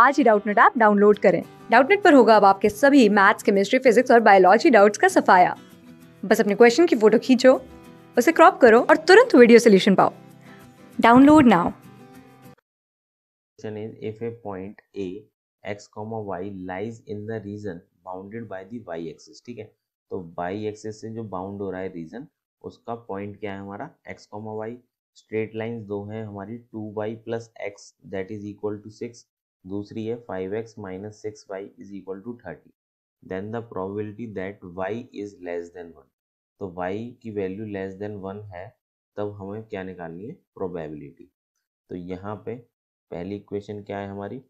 आज ही Doubtnut app download करें डाउटनेट पर होगा अब आपके सभी मैथ्स केमिस्ट्री फिजिक्स और बायोलॉजी डाउट्स का सफाया बस अपने क्वेश्चन की फोटो खींचो उसे क्रॉप करो और तुरंत वीडियो सोल्यूशन पाओ download now if a point a x comma y lies in the region bounded by the y axis ठीक है तो y axis से जो bound हो रहा है region उसका point क्या है हमारा x comma y straight lines दो हैं हमारी two y plus x that is equal to six दूसरी है five x minus six y is equal to thirty then the probability that y is less than one तो y की value less than one है तब हमें क्या निकालनी है प्रोबेबिलिटी तो यहाँ पे पहली इक्वेशन क्या है हमारी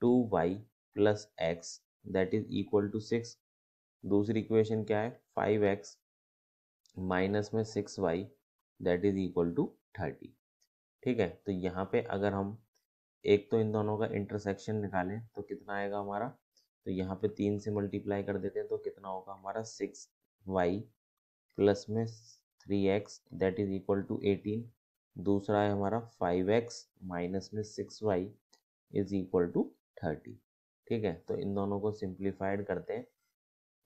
two y plus x that is equal to six दूसरी इक्वेशन क्या है फाइव एक्स माइनस में six y that is equal to thirty ठीक है तो यहाँ पे अगर हम एक तो इन दोनों का इंटरसेक्शन निकालें तो कितना आएगा हमारा तो यहाँ पे तीन से मल्टीप्लाई कर देते हैं तो कितना होगा हमारा सिक्स वाई प्लस में three x that is equal to eighteen दूसरा है हमारा फाइव एक्स माइनस में six y is equal to thirty ठीक है तो इन दोनों को सिंप्लीफाइड करते हैं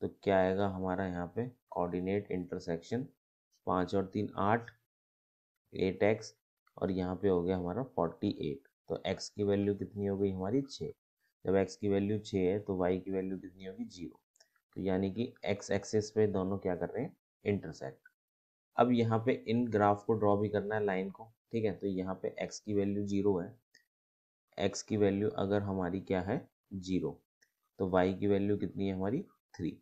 तो क्या आएगा हमारा यहाँ पे ऑर्डिनेट इंटरसेक्शन पाँच और तीन आठ एट एक्स और यहाँ पे हो गया हमारा फोर्टी एट तो x की वैल्यू कितनी हो गई हमारी छः जब x की वैल्यू छः है तो y की वैल्यू कितनी होगी जीरो तो यानी कि x एक्सेस पे दोनों क्या कर रहे हैं इंटरसेक्ट अब यहाँ पे इन ग्राफ को ड्रॉ भी करना है लाइन को ठीक है तो यहाँ पे x की वैल्यू जीरो है x की वैल्यू अगर हमारी क्या है जीरो तो y की वैल्यू कितनी है हमारी थ्री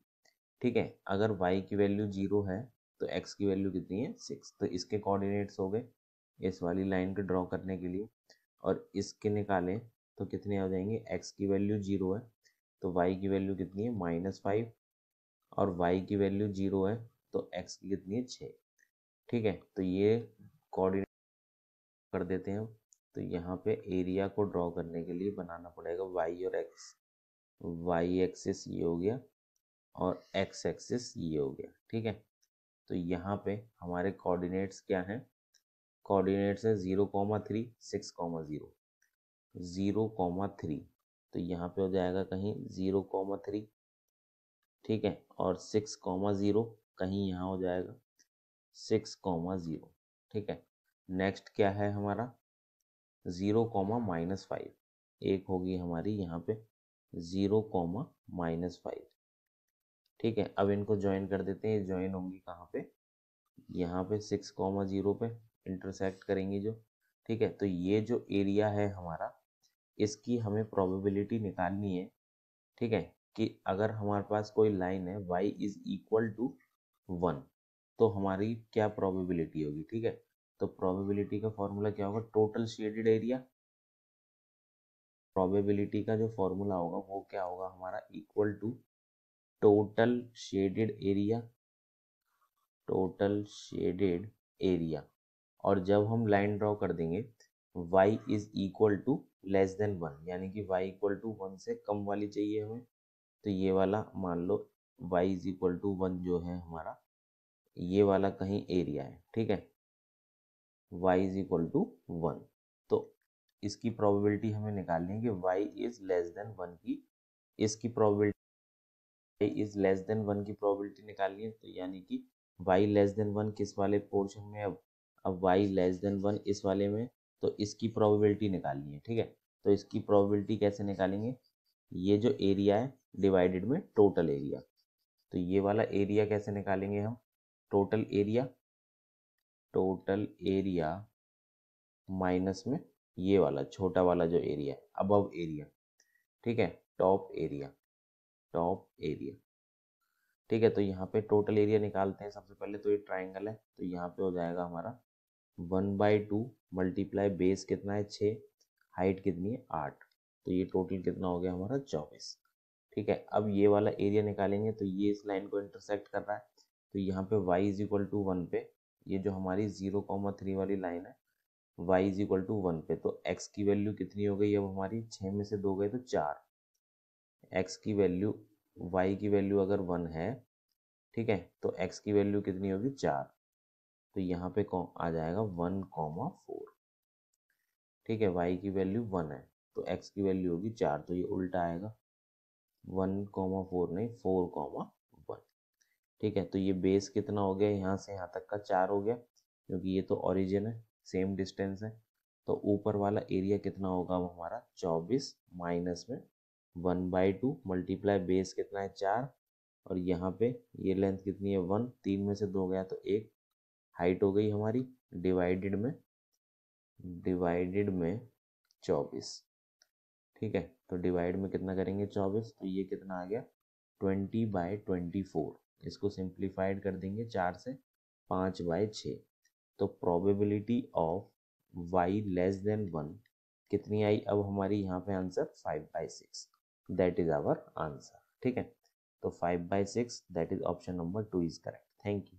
ठीक है अगर y की वैल्यू जीरो है तो x की वैल्यू कितनी है सिक्स तो इसके कोऑर्डिनेट्स हो गए इस वाली लाइन को ड्रॉ करने के लिए और इसके निकालें तो कितने आ जाएंगे एक्स की वैल्यू जीरो है तो वाई की वैल्यू कितनी है माइनस फाइव और वाई की वैल्यू जीरो है तो एक्स की कितनी है छः ठीक है तो ये कोऑर्डिनेट कर देते हैं तो यहाँ पे एरिया को ड्रॉ करने के लिए बनाना पड़ेगा वाई और एक्स वाई एक्सिस ये हो गया और एक्स एक्सिस ये हो गया ठीक है तो यहाँ पे हमारे कोऑर्डिनेट्स क्या हैं कोऑर्डिनेट्स हैं zero comma three six comma zero zero comma three तो यहाँ पे हो जाएगा कहीं ज़ीरो कॉमा थ्री ठीक है और सिक्स कॉमा ज़ीरो कहीं यहाँ हो जाएगा सिक्स कॉमा ज़ीरो ठीक है नेक्स्ट क्या है हमारा ज़ीरो कॉमा माइनस फाइव एक होगी हमारी यहाँ पे ज़ीरो कॉमा माइनस फाइव ठीक है अब इनको ज्वाइन कर देते हैं ज्वाइन होंगी कहाँ पे यहाँ पे सिक्स कॉमा ज़ीरो पे इंटरसेक्ट करेंगे जो ठीक है तो ये जो एरिया है हमारा इसकी हमें प्रोबेबिलिटी निकालनी है ठीक है कि अगर हमारे पास कोई लाइन है y is equal to one तो हमारी क्या प्रोबेबिलिटी होगी ठीक है तो प्रोबेबिलिटी का फॉर्मूला क्या होगा टोटल शेडेड एरिया प्रोबेबिलिटी का जो फॉर्मूला होगा वो क्या होगा हमारा equal to total shaded area total shaded area और जब हम लाइन ड्रॉ कर देंगे y is equal to less than one यानी कि y इक्वल टू वन से कम वाली चाहिए हमें तो ये वाला मान लो y is equal to one जो है हमारा ये वाला कहीं एरिया है ठीक है y is equal to one तो इसकी प्रोबेबिलिटी हमें निकालनी है कि y is less than one की इसकी probability y is less than one की प्रोबेबिलिटी निकालनी है तो यानी कि y लेस देन वन किस वाले पोर्शन में अब अब वाई लेस देन वन इस वाले में तो इसकी प्रोबेबिलिटी निकालनी है ठीक है तो इसकी प्रोबेबिलिटी कैसे निकालेंगे ये जो एरिया है डिवाइडेड में टोटल एरिया तो ये वाला एरिया कैसे निकालेंगे हम total area total area minus में ये वाला छोटा वाला जो एरिया है अबव एरिया ठीक है टॉप एरिया टॉप एरिया ठीक है तो यहाँ पे टोटल एरिया निकालते हैं सबसे पहले तो ये ट्राइंगल है तो यहाँ पे हो जाएगा हमारा one by two multiply base कितना है छः हाइट कितनी है आठ तो ये टोटल कितना हो गया हमारा चौबीस ठीक है अब ये वाला एरिया निकालेंगे तो ये इस लाइन को इंटरसेक्ट कर रहा है तो यहाँ पे y is equal to one पे ये जो हमारी जीरो कॉमा थ्री वाली लाइन है y is equal to one पे तो x की वैल्यू कितनी हो गई अब हमारी छः में से दो गए तो चार x की वैल्यू y की वैल्यू अगर वन है ठीक है तो x की वैल्यू कितनी होगी चार तो यहाँ पे आ जाएगा वन कॉमा फोर ठीक है वाई की वैल्यू वन है तो एक्स की वैल्यू होगी चार तो ये उल्टा आएगा वन कॉमा फोर नहीं फोर कॉमा वन ठीक है तो ये बेस कितना हो गया यहाँ से यहाँ तक का चार हो गया क्योंकि ये तो ओरिजिन है सेम डिस्टेंस है तो ऊपर वाला एरिया कितना होगा वो हमारा चौबीस माइनस में one by two multiply base कितना है चार और यहाँ पे ये लेंथ कितनी है वन तीन में से दो गया तो एक हाइट हो गई हमारी डिवाइडेड में डिवाइडेड में चौबीस ठीक है तो डिवाइड में कितना करेंगे चौबीस तो ये कितना आ गया ट्वेंटी बाई ट्वेंटी फोर इसको सिंप्लीफाइड कर देंगे चार से पाँच बाई छः तो probability of y less than one कितनी आई अब हमारी यहाँ पे answer five by six that is our answer ठीक है तो five by six that is option number two is correct thank you